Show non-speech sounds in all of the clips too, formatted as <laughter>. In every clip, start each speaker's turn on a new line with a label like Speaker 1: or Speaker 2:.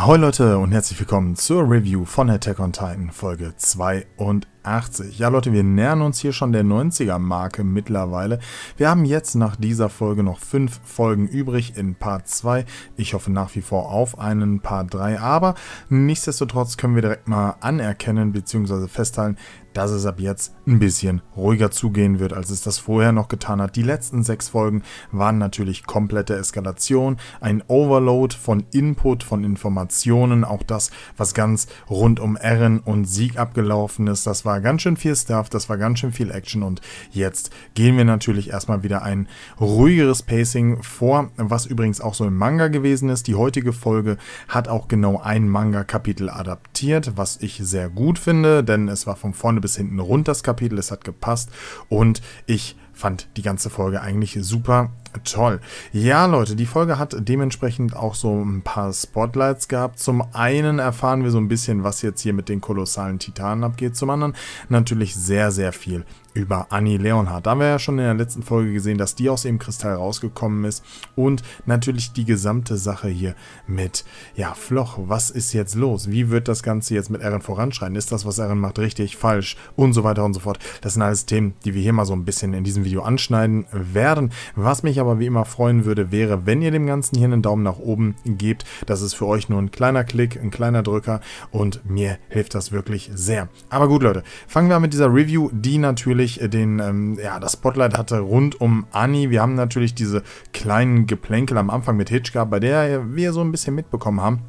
Speaker 1: Ahoi Leute und herzlich willkommen zur Review von Attack on Titan Folge 2 und 80. Ja, Leute, wir nähern uns hier schon der 90er-Marke mittlerweile. Wir haben jetzt nach dieser Folge noch 5 Folgen übrig in Part 2. Ich hoffe nach wie vor auf einen Part 3, aber nichtsdestotrotz können wir direkt mal anerkennen bzw. festhalten, dass es ab jetzt ein bisschen ruhiger zugehen wird, als es das vorher noch getan hat. Die letzten sechs Folgen waren natürlich komplette Eskalation, ein Overload von Input, von Informationen, auch das, was ganz rund um Eren und Sieg abgelaufen ist, das, war ganz schön viel Stuff, das war ganz schön viel Action und jetzt gehen wir natürlich erstmal wieder ein ruhigeres Pacing vor, was übrigens auch so im Manga gewesen ist. Die heutige Folge hat auch genau ein Manga-Kapitel adaptiert, was ich sehr gut finde, denn es war von vorne bis hinten rund das Kapitel, es hat gepasst und ich fand die ganze Folge eigentlich super Toll. Ja, Leute, die Folge hat dementsprechend auch so ein paar Spotlights gehabt. Zum einen erfahren wir so ein bisschen, was jetzt hier mit den kolossalen Titanen abgeht. Zum anderen natürlich sehr, sehr viel über Annie Leonhardt. Da haben wir ja schon in der letzten Folge gesehen, dass die aus dem Kristall rausgekommen ist. Und natürlich die gesamte Sache hier mit, ja, Floch, was ist jetzt los? Wie wird das Ganze jetzt mit Eren voranschreiten? Ist das, was Eren macht, richtig, falsch? Und so weiter und so fort. Das sind alles Themen, die wir hier mal so ein bisschen in diesem Video anschneiden werden. Was mich mich aber wie immer freuen würde, wäre, wenn ihr dem Ganzen hier einen Daumen nach oben gebt. Das ist für euch nur ein kleiner Klick, ein kleiner Drücker und mir hilft das wirklich sehr. Aber gut, Leute, fangen wir an mit dieser Review, die natürlich äh, den, ähm, ja, das Spotlight hatte rund um Annie. Wir haben natürlich diese kleinen Geplänkel am Anfang mit Hitch bei der wir so ein bisschen mitbekommen haben,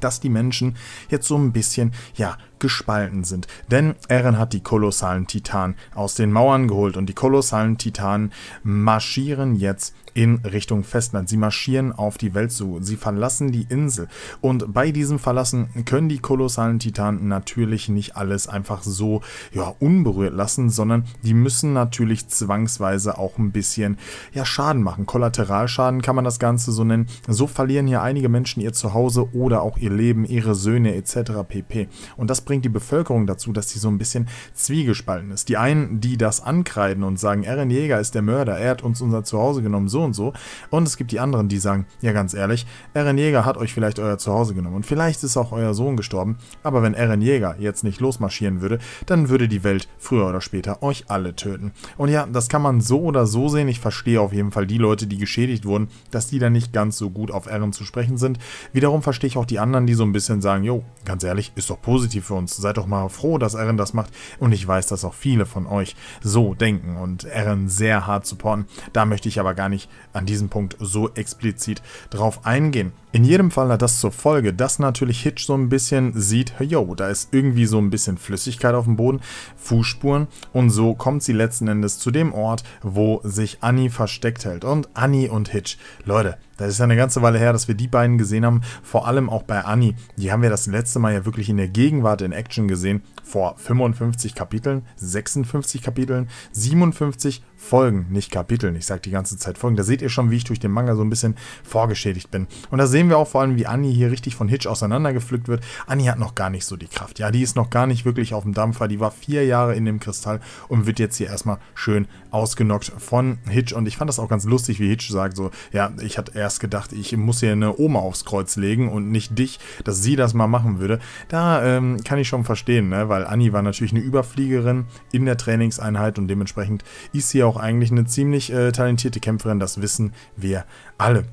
Speaker 1: dass die Menschen jetzt so ein bisschen, ja, gespalten sind. Denn Eren hat die kolossalen Titanen aus den Mauern geholt und die kolossalen Titanen marschieren jetzt in Richtung Festland. Sie marschieren auf die Welt zu. Sie verlassen die Insel. Und bei diesem Verlassen können die kolossalen Titanen natürlich nicht alles einfach so ja, unberührt lassen, sondern die müssen natürlich zwangsweise auch ein bisschen ja, Schaden machen. Kollateralschaden kann man das Ganze so nennen. So verlieren hier einige Menschen ihr Zuhause oder auch ihr Leben, ihre Söhne etc. pp. Und das bringt die Bevölkerung dazu, dass sie so ein bisschen zwiegespalten ist. Die einen, die das ankreiden und sagen, Eren Jäger ist der Mörder, er hat uns unser Zuhause genommen, so und so. Und es gibt die anderen, die sagen, ja ganz ehrlich, Eren Jäger hat euch vielleicht euer Zuhause genommen und vielleicht ist auch euer Sohn gestorben, aber wenn Eren Jäger jetzt nicht losmarschieren würde, dann würde die Welt früher oder später euch alle töten. Und ja, das kann man so oder so sehen. Ich verstehe auf jeden Fall die Leute, die geschädigt wurden, dass die da nicht ganz so gut auf Eren zu sprechen sind. Wiederum verstehe ich auch die anderen, die so ein bisschen sagen, jo, ganz ehrlich, ist doch positiv für uns iTunes. Seid doch mal froh, dass Erin das macht. Und ich weiß, dass auch viele von euch so denken und Erin sehr hart supporten. Da möchte ich aber gar nicht an diesem Punkt so explizit drauf eingehen. In jedem Fall hat das zur Folge, dass natürlich Hitch so ein bisschen sieht, yo, da ist irgendwie so ein bisschen Flüssigkeit auf dem Boden, Fußspuren und so kommt sie letzten Endes zu dem Ort, wo sich Annie versteckt hält. Und Annie und Hitch, Leute, das ist ja eine ganze Weile her, dass wir die beiden gesehen haben, vor allem auch bei Annie. Die haben wir das letzte Mal ja wirklich in der Gegenwart in Action gesehen, vor 55 Kapiteln, 56 Kapiteln, 57, Folgen, nicht Kapiteln. Ich sage die ganze Zeit Folgen. Da seht ihr schon, wie ich durch den Manga so ein bisschen vorgeschädigt bin. Und da sehen wir auch vor allem, wie Annie hier richtig von Hitch auseinandergepflückt wird. Annie hat noch gar nicht so die Kraft. Ja, die ist noch gar nicht wirklich auf dem Dampfer. Die war vier Jahre in dem Kristall und wird jetzt hier erstmal schön ausgenockt von Hitch. Und ich fand das auch ganz lustig, wie Hitch sagt so, ja, ich hatte erst gedacht, ich muss hier eine Oma aufs Kreuz legen und nicht dich, dass sie das mal machen würde. Da ähm, kann ich schon verstehen, ne? weil Annie war natürlich eine Überfliegerin in der Trainingseinheit und dementsprechend ist sie auch auch eigentlich eine ziemlich äh, talentierte Kämpferin, das wissen wir alle.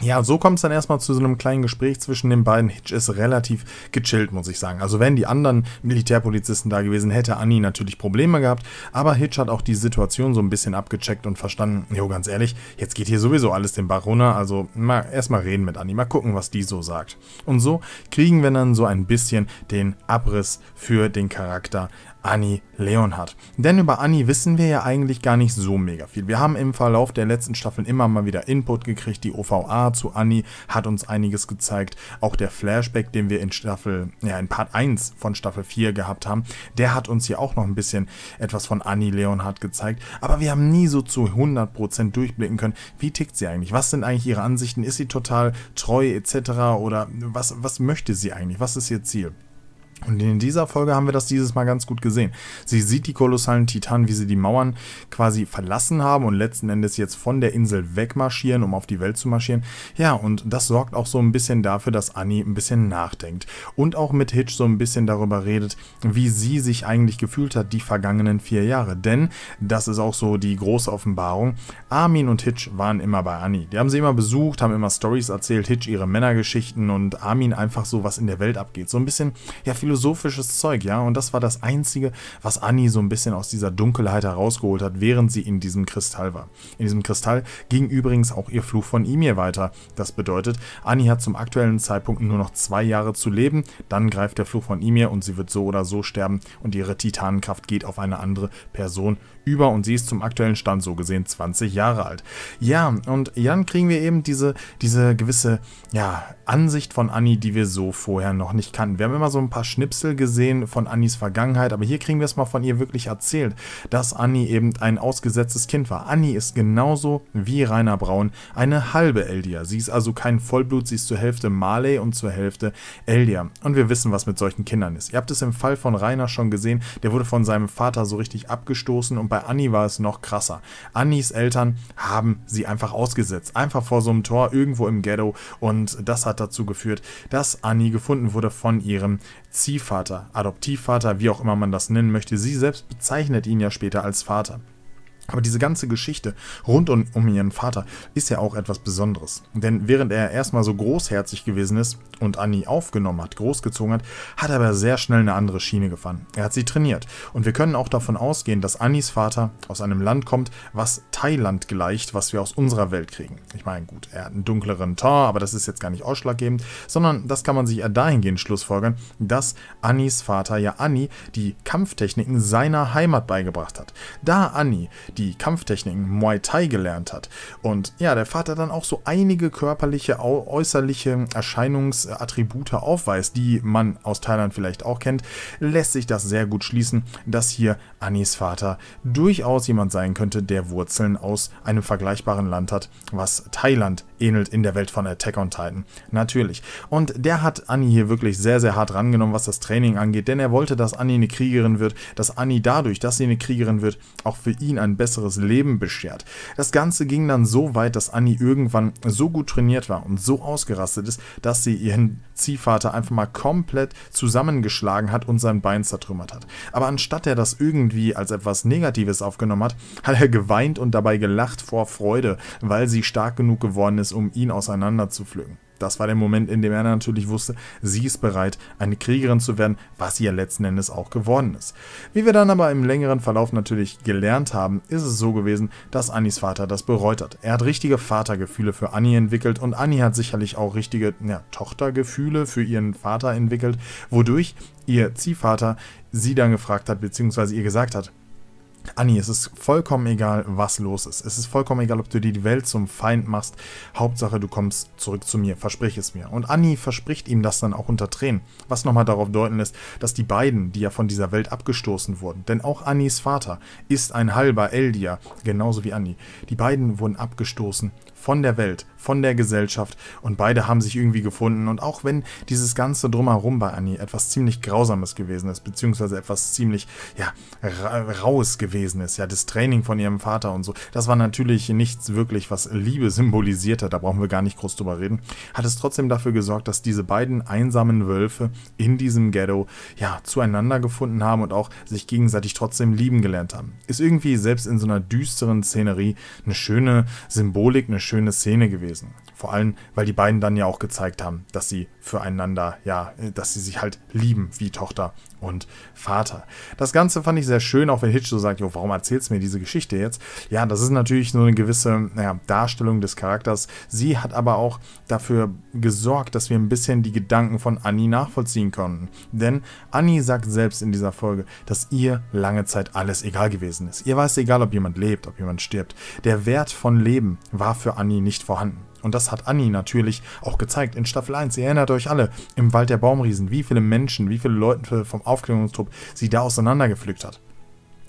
Speaker 1: Ja, so kommt es dann erstmal zu so einem kleinen Gespräch zwischen den beiden. Hitch ist relativ gechillt, muss ich sagen. Also wenn die anderen Militärpolizisten da gewesen, hätte Annie natürlich Probleme gehabt. Aber Hitch hat auch die Situation so ein bisschen abgecheckt und verstanden, jo, ganz ehrlich, jetzt geht hier sowieso alles dem Baroner. Also mal erstmal reden mit Annie, mal gucken, was die so sagt. Und so kriegen wir dann so ein bisschen den Abriss für den Charakter Annie Leonhardt. Denn über Annie wissen wir ja eigentlich gar nicht so mega viel. Wir haben im Verlauf der letzten Staffeln immer mal wieder Input gekriegt. Die OVA zu Annie hat uns einiges gezeigt. Auch der Flashback, den wir in Staffel, ja, in Part 1 von Staffel 4 gehabt haben, der hat uns hier auch noch ein bisschen etwas von Annie Leonhardt gezeigt. Aber wir haben nie so zu 100% durchblicken können, wie tickt sie eigentlich? Was sind eigentlich ihre Ansichten? Ist sie total treu etc.? Oder was, was möchte sie eigentlich? Was ist ihr Ziel? Und in dieser Folge haben wir das dieses Mal ganz gut gesehen. Sie sieht die kolossalen Titanen, wie sie die Mauern quasi verlassen haben und letzten Endes jetzt von der Insel wegmarschieren, um auf die Welt zu marschieren. Ja, und das sorgt auch so ein bisschen dafür, dass Annie ein bisschen nachdenkt und auch mit Hitch so ein bisschen darüber redet, wie sie sich eigentlich gefühlt hat die vergangenen vier Jahre. Denn, das ist auch so die große Offenbarung, Armin und Hitch waren immer bei Annie. Die haben sie immer besucht, haben immer Stories erzählt, Hitch ihre Männergeschichten und Armin einfach so, was in der Welt abgeht. So ein bisschen, ja, philosophisch philosophisches Zeug, ja. Und das war das Einzige, was Annie so ein bisschen aus dieser Dunkelheit herausgeholt hat, während sie in diesem Kristall war. In diesem Kristall ging übrigens auch ihr Fluch von Emir weiter. Das bedeutet, Annie hat zum aktuellen Zeitpunkt nur noch zwei Jahre zu leben, dann greift der Fluch von Emir und sie wird so oder so sterben und ihre Titanenkraft geht auf eine andere Person über und sie ist zum aktuellen Stand so gesehen 20 Jahre alt. Ja, und dann kriegen wir eben diese, diese gewisse ja, Ansicht von Annie, die wir so vorher noch nicht kannten. Wir haben immer so ein paar Schnitt Schnipsel gesehen von Annis Vergangenheit, aber hier kriegen wir es mal von ihr wirklich erzählt, dass Anni eben ein ausgesetztes Kind war. Anni ist genauso wie Rainer Braun eine halbe Eldia. Sie ist also kein Vollblut, sie ist zur Hälfte Marley und zur Hälfte Eldia. Und wir wissen, was mit solchen Kindern ist. Ihr habt es im Fall von Rainer schon gesehen, der wurde von seinem Vater so richtig abgestoßen und bei Anni war es noch krasser. Annis Eltern haben sie einfach ausgesetzt, einfach vor so einem Tor irgendwo im Ghetto und das hat dazu geführt, dass Anni gefunden wurde von ihrem Ziel. Adoptivvater, Adoptivvater, wie auch immer man das nennen möchte. Sie selbst bezeichnet ihn ja später als Vater. Aber diese ganze Geschichte rund um, um ihren Vater ist ja auch etwas Besonderes. Denn während er erstmal so großherzig gewesen ist und Annie aufgenommen hat, großgezogen hat, hat er aber sehr schnell eine andere Schiene gefahren. Er hat sie trainiert. Und wir können auch davon ausgehen, dass Annies Vater aus einem Land kommt, was Thailand gleicht, was wir aus unserer Welt kriegen. Ich meine, gut, er hat einen dunkleren Ton, aber das ist jetzt gar nicht ausschlaggebend, sondern das kann man sich ja dahingehend schlussfolgern, dass Annis Vater ja Anni die Kampftechniken seiner Heimat beigebracht hat. Da Anni die Kampftechniken Muay Thai gelernt hat und ja, der Vater dann auch so einige körperliche, äußerliche Erscheinungsattribute aufweist, die man aus Thailand vielleicht auch kennt, lässt sich das sehr gut schließen, dass hier Annis Vater durchaus jemand sein könnte, der Wurzeln Einkommen aus einem vergleichbaren Land hat, was Thailand ähnelt in der Welt von Attack on Titan. Natürlich. Und der hat Annie hier wirklich sehr, sehr hart rangenommen, was das Training angeht, denn er wollte, dass Annie eine Kriegerin wird, dass Annie dadurch, dass sie eine Kriegerin wird, auch für ihn ein besseres Leben beschert. Das Ganze ging dann so weit, dass Annie irgendwann so gut trainiert war und so ausgerastet ist, dass sie ihren Ziehvater einfach mal komplett zusammengeschlagen hat und sein Bein zertrümmert hat. Aber anstatt er das irgendwie als etwas Negatives aufgenommen hat, hat er geweint und dabei gelacht vor Freude, weil sie stark genug geworden ist, um ihn auseinander Das war der Moment, in dem er natürlich wusste, sie ist bereit, eine Kriegerin zu werden, was sie ja letzten Endes auch geworden ist. Wie wir dann aber im längeren Verlauf natürlich gelernt haben, ist es so gewesen, dass Annis Vater das bereut hat. Er hat richtige Vatergefühle für Annie entwickelt und Annie hat sicherlich auch richtige ja, Tochtergefühle für ihren Vater entwickelt, wodurch ihr Ziehvater sie dann gefragt hat, beziehungsweise ihr gesagt hat, Anni, es ist vollkommen egal, was los ist. Es ist vollkommen egal, ob du dir die Welt zum Feind machst. Hauptsache, du kommst zurück zu mir. Versprich es mir. Und Anni verspricht ihm das dann auch unter Tränen. Was nochmal darauf deuten lässt, dass die beiden, die ja von dieser Welt abgestoßen wurden, denn auch Annis Vater ist ein halber Eldia, genauso wie Anni. Die beiden wurden abgestoßen von der Welt, von der Gesellschaft und beide haben sich irgendwie gefunden. Und auch wenn dieses ganze Drumherum bei Anni etwas ziemlich Grausames gewesen ist, beziehungsweise etwas ziemlich, ja, raues gewesen gewesen ist. Ja, das Training von ihrem Vater und so. Das war natürlich nichts wirklich, was Liebe symbolisierte. Da brauchen wir gar nicht groß drüber reden. Hat es trotzdem dafür gesorgt, dass diese beiden einsamen Wölfe in diesem Ghetto ja zueinander gefunden haben und auch sich gegenseitig trotzdem lieben gelernt haben. Ist irgendwie selbst in so einer düsteren Szenerie eine schöne Symbolik, eine schöne Szene gewesen. Vor allem, weil die beiden dann ja auch gezeigt haben, dass sie füreinander, ja, dass sie sich halt lieben wie Tochter und Vater. Das Ganze fand ich sehr schön, auch wenn Hitch so sagt, jo, warum erzählst du mir diese Geschichte jetzt? Ja, das ist natürlich nur eine gewisse naja, Darstellung des Charakters. Sie hat aber auch dafür gesorgt, dass wir ein bisschen die Gedanken von Annie nachvollziehen konnten. Denn Annie sagt selbst in dieser Folge, dass ihr lange Zeit alles egal gewesen ist. Ihr war es egal, ob jemand lebt, ob jemand stirbt. Der Wert von Leben war für Annie nicht vorhanden. Und das hat Anni natürlich auch gezeigt in Staffel 1. Ihr erinnert euch alle, im Wald der Baumriesen, wie viele Menschen, wie viele Leute vom Aufklärungstrupp sie da auseinandergepflückt hat.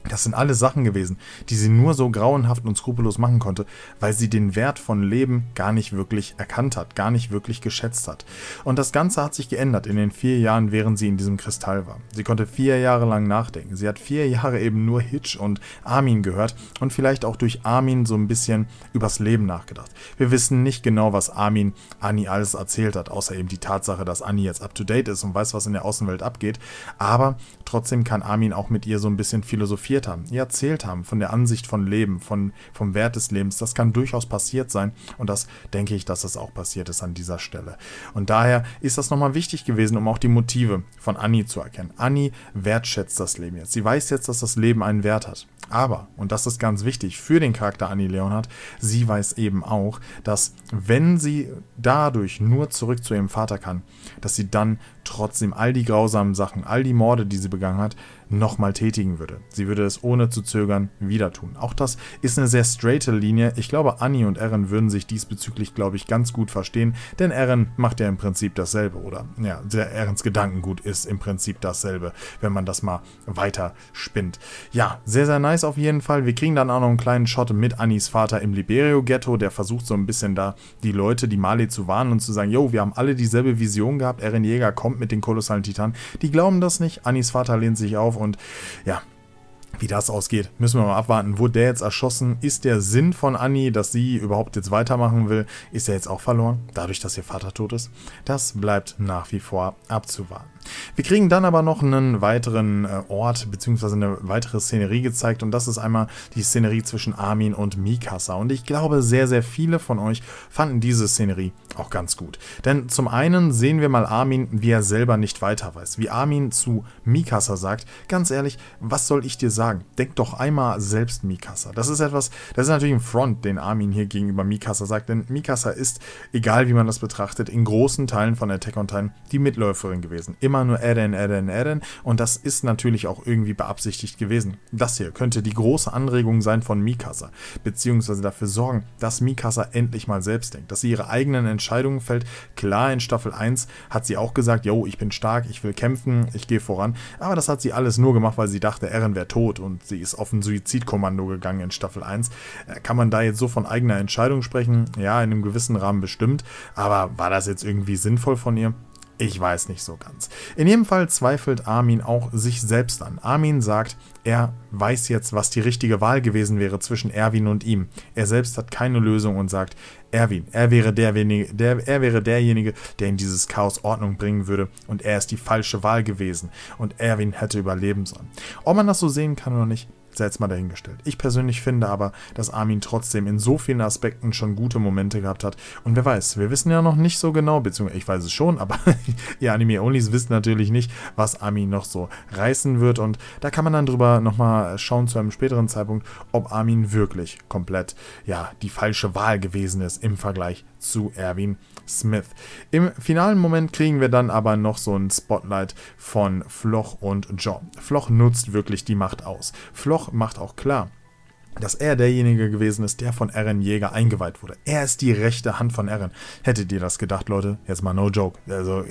Speaker 1: Das sind alles Sachen gewesen, die sie nur so grauenhaft und skrupellos machen konnte, weil sie den Wert von Leben gar nicht wirklich erkannt hat, gar nicht wirklich geschätzt hat. Und das Ganze hat sich geändert in den vier Jahren, während sie in diesem Kristall war. Sie konnte vier Jahre lang nachdenken. Sie hat vier Jahre eben nur Hitch und Armin gehört und vielleicht auch durch Armin so ein bisschen übers Leben nachgedacht. Wir wissen nicht genau, was Armin Annie alles erzählt hat, außer eben die Tatsache, dass Annie jetzt up to date ist und weiß, was in der Außenwelt abgeht. Aber trotzdem kann Armin auch mit ihr so ein bisschen philosophieren philosophiert haben, ihr erzählt haben von der Ansicht von Leben, von, vom Wert des Lebens. Das kann durchaus passiert sein und das denke ich, dass das auch passiert ist an dieser Stelle. Und daher ist das nochmal wichtig gewesen, um auch die Motive von Annie zu erkennen. Annie wertschätzt das Leben jetzt. Sie weiß jetzt, dass das Leben einen Wert hat. Aber, und das ist ganz wichtig für den Charakter Annie Leonhardt, sie weiß eben auch, dass wenn sie dadurch nur zurück zu ihrem Vater kann, dass sie dann trotzdem all die grausamen Sachen, all die Morde, die sie begangen hat, nochmal tätigen würde. Sie würde es ohne zu zögern wieder tun. Auch das ist eine sehr straighte Linie. Ich glaube, Annie und Erin würden sich diesbezüglich, glaube ich, ganz gut verstehen, denn Erin macht ja im Prinzip dasselbe, oder? Ja, der Erens Gedankengut ist im Prinzip dasselbe, wenn man das mal weiter spinnt. Ja, sehr, sehr nice auf jeden Fall. Wir kriegen dann auch noch einen kleinen Shot mit Annies Vater im Liberio-Ghetto, der versucht so ein bisschen da die Leute, die Male zu warnen und zu sagen, yo, wir haben alle dieselbe Vision gehabt, Erin Jäger kommt kommt mit den kolossalen Titanen. Die glauben das nicht. Anis Vater lehnt sich auf und ja, wie das ausgeht, müssen wir mal abwarten. Wurde der jetzt erschossen? Ist der Sinn von Annie, dass sie überhaupt jetzt weitermachen will, ist er jetzt auch verloren, dadurch, dass ihr Vater tot ist? Das bleibt nach wie vor abzuwarten. Wir kriegen dann aber noch einen weiteren äh, Ort bzw. eine weitere Szenerie gezeigt und das ist einmal die Szenerie zwischen Armin und Mikasa. Und ich glaube, sehr, sehr viele von euch fanden diese Szenerie auch ganz gut. Denn zum einen sehen wir mal Armin, wie er selber nicht weiter weiß. Wie Armin zu Mikasa sagt, ganz ehrlich, was soll ich dir sagen? Denk doch einmal selbst Mikasa. Das ist etwas, das ist natürlich ein Front, den Armin hier gegenüber Mikasa sagt, denn Mikasa ist, egal wie man das betrachtet, in großen Teilen von Attack on Time die Mitläuferin gewesen. Immer immer nur adden, adden, adden. Und das ist natürlich auch irgendwie beabsichtigt gewesen. Das hier könnte die große Anregung sein von Mikasa, beziehungsweise dafür sorgen, dass Mikasa endlich mal selbst denkt, dass sie ihre eigenen Entscheidungen fällt. Klar, in Staffel 1 hat sie auch gesagt, yo, ich bin stark, ich will kämpfen, ich gehe voran. Aber das hat sie alles nur gemacht, weil sie dachte, Eren wäre tot und sie ist auf ein Suizidkommando gegangen in Staffel 1. Äh, kann man da jetzt so von eigener Entscheidung sprechen? Ja, in einem gewissen Rahmen bestimmt. Aber war das jetzt irgendwie sinnvoll von ihr? Ich weiß nicht so ganz. In jedem Fall zweifelt Armin auch sich selbst an. Armin sagt, er weiß jetzt, was die richtige Wahl gewesen wäre zwischen Erwin und ihm. Er selbst hat keine Lösung und sagt, Erwin, er wäre, derjenige, der, er wäre derjenige, der in dieses Chaos Ordnung bringen würde und er ist die falsche Wahl gewesen und Erwin hätte überleben sollen. Ob man das so sehen kann oder nicht, selbst mal dahingestellt. Ich persönlich finde aber, dass Armin trotzdem in so vielen Aspekten schon gute Momente gehabt hat. Und wer weiß, wir wissen ja noch nicht so genau, beziehungsweise ich weiß es schon, aber <laughs> ihr Anime-Onlys wisst natürlich nicht, was Armin noch so reißen wird. Und da kann man dann drüber nochmal schauen zu einem späteren Zeitpunkt, ob Armin wirklich komplett, ja, die falsche Wahl gewesen ist im Vergleich zu Erwin Smith. Im finalen Moment kriegen wir dann aber noch so ein Spotlight von Floch und John. Floch nutzt wirklich die Macht aus. Floch macht auch klar, dass er derjenige gewesen ist, der von Eren Jäger eingeweiht wurde. Er ist die rechte Hand von Eren. Hättet ihr das gedacht, Leute? Jetzt mal no joke. Also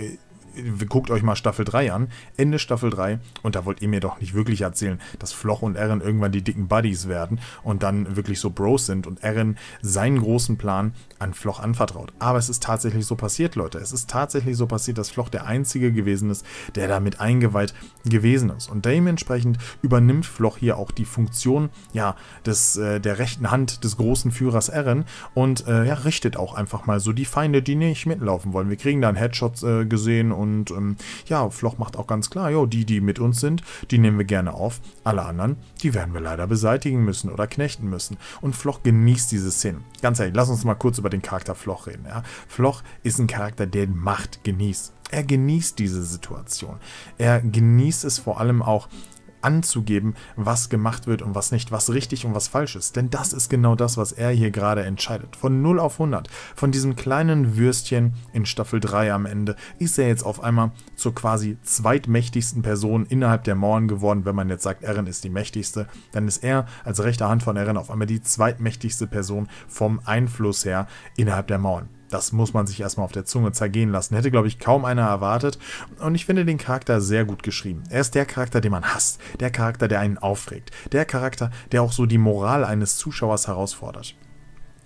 Speaker 1: guckt euch mal Staffel 3 an, Ende Staffel 3, und da wollt ihr mir doch nicht wirklich erzählen, dass Floch und Eren irgendwann die dicken Buddies werden und dann wirklich so Bros sind und Eren seinen großen Plan an Floch anvertraut. Aber es ist tatsächlich so passiert, Leute. Es ist tatsächlich so passiert, dass Floch der Einzige gewesen ist, der damit eingeweiht gewesen ist. Und dementsprechend übernimmt Floch hier auch die Funktion, ja, des, äh, der rechten Hand des großen Führers Eren und äh, ja, richtet auch einfach mal so die Feinde, die nicht mitlaufen wollen. Wir kriegen da einen Headshot äh, gesehen und und ähm, ja, Floch macht auch ganz klar, jo, die, die mit uns sind, die nehmen wir gerne auf. Alle anderen, die werden wir leider beseitigen müssen oder knechten müssen. Und Floch genießt diese Szene. Ganz ehrlich, lass uns mal kurz über den Charakter Floch reden. Ja? Floch ist ein Charakter, der Macht genießt. Er genießt diese Situation. Er genießt es vor allem auch, anzugeben, was gemacht wird und was nicht, was richtig und was falsch ist. Denn das ist genau das, was er hier gerade entscheidet. Von 0 auf 100, von diesem kleinen Würstchen in Staffel 3 am Ende, ist er jetzt auf einmal zur quasi zweitmächtigsten Person innerhalb der Mauern geworden. Wenn man jetzt sagt, Eren ist die mächtigste, dann ist er als rechte Hand von Eren auf einmal die zweitmächtigste Person vom Einfluss her innerhalb der Mauern das muss man sich erstmal auf der Zunge zergehen lassen. Hätte, glaube ich, kaum einer erwartet. Und ich finde den Charakter sehr gut geschrieben. Er ist der Charakter, den man hasst. Der Charakter, der einen aufregt. Der Charakter, der auch so die Moral eines Zuschauers herausfordert.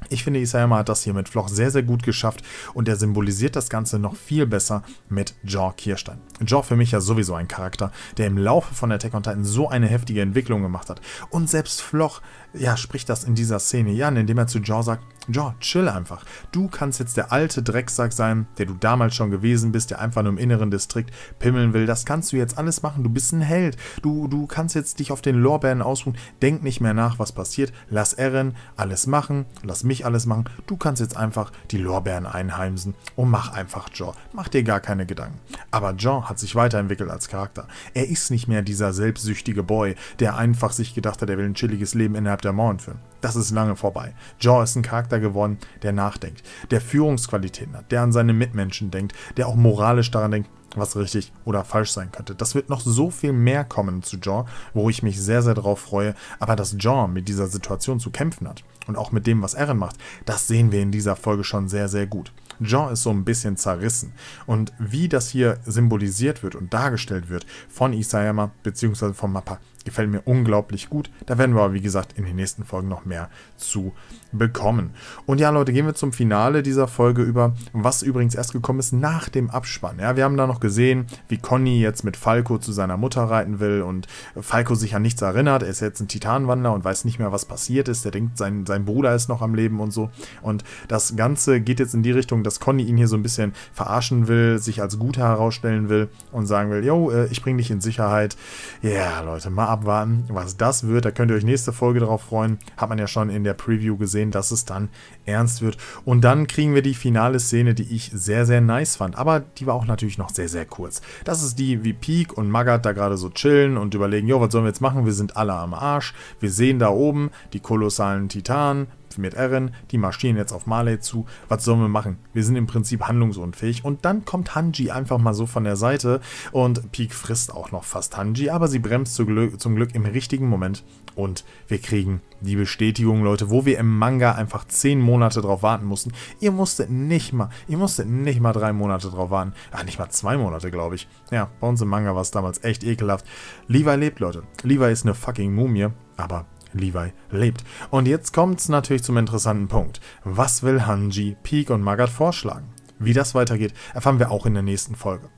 Speaker 1: Ich finde, Isayama hat das hier mit Floch sehr, sehr gut geschafft und er symbolisiert das Ganze noch viel besser mit Jaw Kirstein. Jaw für mich ja sowieso ein Charakter, der im Laufe von Attack on Titan so eine heftige Entwicklung gemacht hat. Und selbst Floch ja, spricht das in dieser Szene Jan, indem er zu Jaw sagt, Jaw, chill einfach. Du kannst jetzt der alte Drecksack sein, der du damals schon gewesen bist, der einfach nur im inneren Distrikt pimmeln will. Das kannst du jetzt alles machen. Du bist ein Held. Du, du kannst jetzt dich auf den Lorbeeren ausruhen. Denk nicht mehr nach, was passiert. Lass Erin alles machen. Lass mich alles machen. Du kannst jetzt einfach die Lorbeeren einheimsen und mach einfach Jaw. Mach dir gar keine Gedanken. Aber Jaw hat sich weiterentwickelt als Charakter. Er ist nicht mehr dieser selbstsüchtige Boy, der einfach sich gedacht hat, er will ein chilliges Leben innerhalb der Mountain-Film. Das ist lange vorbei. Jaw ist ein Charakter geworden, der nachdenkt, der Führungsqualitäten hat, der an seine Mitmenschen denkt, der auch moralisch daran denkt, was richtig oder falsch sein könnte. Das wird noch so viel mehr kommen zu Jaw, wo ich mich sehr, sehr drauf freue. Aber dass Jaw mit dieser Situation zu kämpfen hat und auch mit dem, was Aaron macht, das sehen wir in dieser Folge schon sehr, sehr gut. Jean ist so ein bisschen zerrissen. Und wie das hier symbolisiert wird und dargestellt wird von Isayama bzw. vom Mappa, gefällt mir unglaublich gut. Da werden wir aber, wie gesagt, in den nächsten Folgen noch mehr zu bekommen. Und ja, Leute, gehen wir zum Finale dieser Folge über, was übrigens erst gekommen ist nach dem Abspann. Ja, wir haben da noch gesehen, wie Conny jetzt mit Falco zu seiner Mutter reiten will und Falco sich an nichts erinnert. Er ist jetzt ein Titanwanderer und weiß nicht mehr, was passiert ist. Er denkt, sein, sein Bruder ist noch am Leben und so. Und das Ganze geht jetzt in die Richtung, dass Conny ihn hier so ein bisschen verarschen will, sich als Guter herausstellen will und sagen will, yo, äh, ich bringe dich in Sicherheit. Ja, yeah, Leute, mal abwarten, was das wird. Da könnt ihr euch nächste Folge drauf freuen. Hat man ja schon in der Preview gesehen, dass es dann ernst wird. Und dann kriegen wir die finale Szene, die ich sehr, sehr nice fand. Aber die war auch natürlich noch sehr, sehr kurz. Das ist die, wie Peak und Magat da gerade so chillen und überlegen, jo, was sollen wir jetzt machen? Wir sind alle am Arsch. Wir sehen da oben die kolossalen Titanen mit Erin, die marschieren jetzt auf Marley zu. Was sollen wir machen? Wir sind im Prinzip handlungsunfähig. Und dann kommt Hanji einfach mal so von der Seite und Peak frisst auch noch fast Hanji, aber sie bremst zum Glück, zum Glück im richtigen Moment und wir kriegen die Bestätigung, Leute, wo wir im Manga einfach zehn Monate drauf warten mussten. Ihr musstet nicht mal, ihr musstet nicht mal drei Monate drauf warten. Ach, nicht mal zwei Monate, glaube ich. Ja, bei uns im Manga war es damals echt ekelhaft. Levi lebt, Leute. Levi ist eine fucking Mumie, aber Levi lebt. Und jetzt kommt es natürlich zum interessanten Punkt. Was will Hanji, Peak und Magat vorschlagen? Wie das weitergeht, erfahren wir auch in der nächsten Folge.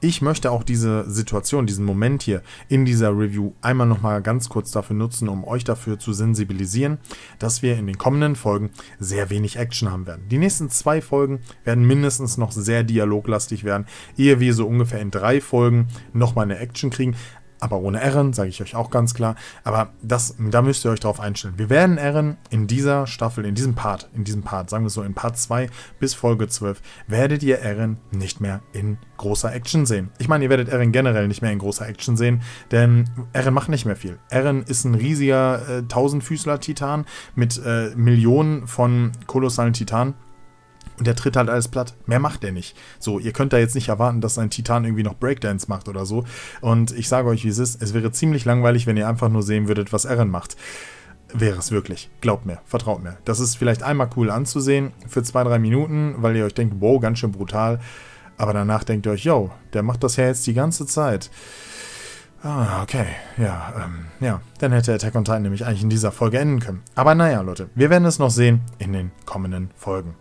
Speaker 1: Ich möchte auch diese Situation, diesen Moment hier in dieser Review einmal nochmal ganz kurz dafür nutzen, um euch dafür zu sensibilisieren, dass wir in den kommenden Folgen sehr wenig Action haben werden. Die nächsten zwei Folgen werden mindestens noch sehr dialoglastig werden, ehe wir so ungefähr in drei Folgen nochmal eine Action kriegen aber ohne Eren, sage ich euch auch ganz klar. Aber das, da müsst ihr euch drauf einstellen. Wir werden Eren in dieser Staffel, in diesem Part, in diesem Part, sagen wir so, in Part 2 bis Folge 12, werdet ihr Eren nicht mehr in großer Action sehen. Ich meine, ihr werdet Eren generell nicht mehr in großer Action sehen, denn Eren macht nicht mehr viel. Eren ist ein riesiger äh, Tausendfüßler-Titan mit äh, Millionen von kolossalen Titanen und der tritt halt alles platt. Mehr macht er nicht. So, ihr könnt da jetzt nicht erwarten, dass ein Titan irgendwie noch Breakdance macht oder so. Und ich sage euch, wie es ist. Es wäre ziemlich langweilig, wenn ihr einfach nur sehen würdet, was Eren macht. Wäre es wirklich. Glaubt mir, vertraut mir. Das ist vielleicht einmal cool anzusehen für zwei, drei Minuten, weil ihr euch denkt, wow, ganz schön brutal. Aber danach denkt ihr euch, yo, der macht das ja jetzt die ganze Zeit. Ah, okay. Ja, ähm, ja. Dann hätte Attack on Titan nämlich eigentlich in dieser Folge enden können. Aber naja, Leute, wir werden es noch sehen in den kommenden Folgen.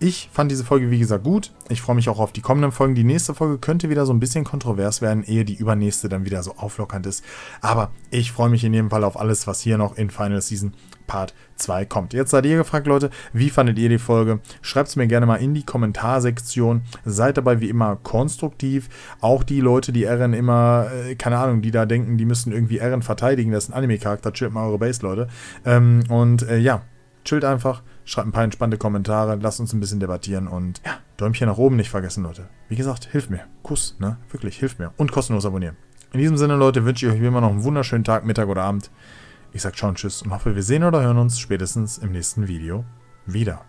Speaker 1: Ich fand diese Folge, wie gesagt, gut. Ich freue mich auch auf die kommenden Folgen. Die nächste Folge könnte wieder so ein bisschen kontrovers werden, ehe die übernächste dann wieder so auflockernd ist. Aber ich freue mich in jedem Fall auf alles, was hier noch in Final Season Part 2 kommt. Jetzt seid ihr gefragt, Leute, wie fandet ihr die Folge? Schreibt es mir gerne mal in die Kommentarsektion. Seid dabei wie immer konstruktiv. Auch die Leute, die Eren immer, äh, keine Ahnung, die da denken, die müssen irgendwie Eren verteidigen. Das ist ein Anime-Charakter. Chillt mal eure Base, Leute. Ähm, und äh, ja, chillt einfach. Schreibt ein paar entspannte Kommentare, lasst uns ein bisschen debattieren und ja, Däumchen nach oben nicht vergessen, Leute. Wie gesagt, hilft mir. Kuss, ne? Wirklich, hilft mir. Und kostenlos abonnieren. In diesem Sinne, Leute, wünsche ich euch wie immer noch einen wunderschönen Tag, Mittag oder Abend. Ich sag ciao und tschüss und hoffe, wir sehen oder hören uns spätestens im nächsten Video wieder.